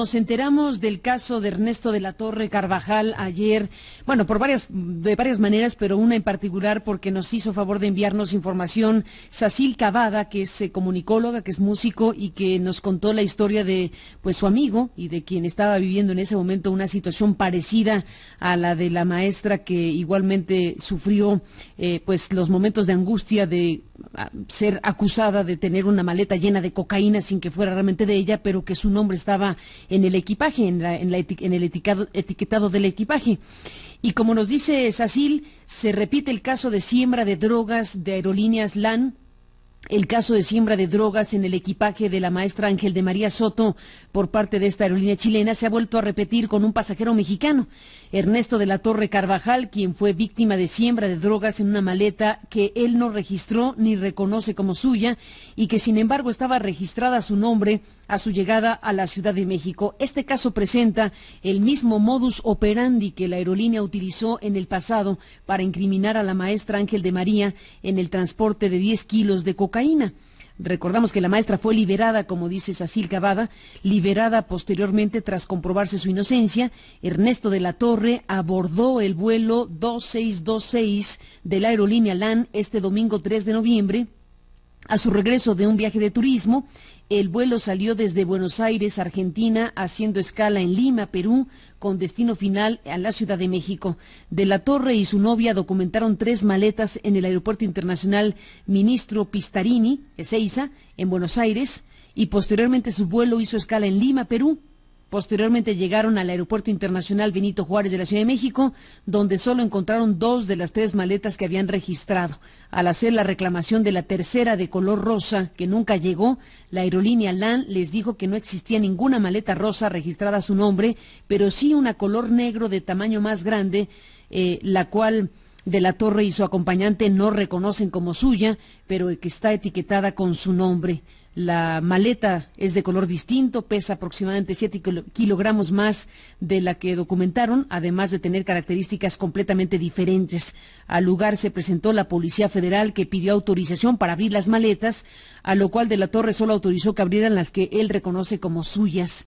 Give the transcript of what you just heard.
Nos enteramos del caso de Ernesto de la Torre Carvajal ayer, bueno, por varias, de varias maneras, pero una en particular porque nos hizo favor de enviarnos información Sacil Cavada, que es eh, comunicóloga, que es músico y que nos contó la historia de pues, su amigo y de quien estaba viviendo en ese momento una situación parecida a la de la maestra que igualmente sufrió eh, pues los momentos de angustia de ah, ser acusada de tener una maleta llena de cocaína sin que fuera realmente de ella, pero que su nombre estaba en el equipaje, en, el etiquetado, etiquetado del equipaje. Y como nos dice Sacil, se repite el caso de siembra de drogas de aerolíneas LAN el caso de siembra de drogas en el equipaje de la maestra Ángel de María Soto por parte de esta aerolínea chilena se ha vuelto a repetir con un pasajero mexicano, Ernesto de la Torre Carvajal, quien fue víctima de siembra de drogas en una maleta que él no registró ni reconoce como suya y que sin embargo estaba registrada su nombre a su llegada a la Ciudad de México. Este caso presenta el mismo modus operandi que la aerolínea utilizó en el pasado para incriminar a la maestra Ángel de María en el transporte de 10 kilos de cocaína Recordamos que la maestra fue liberada, como dice Sacil Cavada, liberada posteriormente tras comprobarse su inocencia. Ernesto de la Torre abordó el vuelo 2626 de la aerolínea LAN este domingo 3 de noviembre a su regreso de un viaje de turismo, el vuelo salió desde Buenos Aires, Argentina, haciendo escala en Lima, Perú, con destino final a la Ciudad de México. De la Torre y su novia documentaron tres maletas en el Aeropuerto Internacional Ministro Pistarini, Ezeiza, en Buenos Aires, y posteriormente su vuelo hizo escala en Lima, Perú, Posteriormente llegaron al Aeropuerto Internacional Benito Juárez de la Ciudad de México, donde solo encontraron dos de las tres maletas que habían registrado. Al hacer la reclamación de la tercera de color rosa, que nunca llegó, la aerolínea LAN les dijo que no existía ninguna maleta rosa registrada a su nombre, pero sí una color negro de tamaño más grande, eh, la cual de la Torre y su acompañante no reconocen como suya, pero que está etiquetada con su nombre. La maleta es de color distinto, pesa aproximadamente 7 kilogramos más de la que documentaron, además de tener características completamente diferentes. Al lugar se presentó la Policía Federal que pidió autorización para abrir las maletas, a lo cual de la Torre solo autorizó que abrieran las que él reconoce como suyas.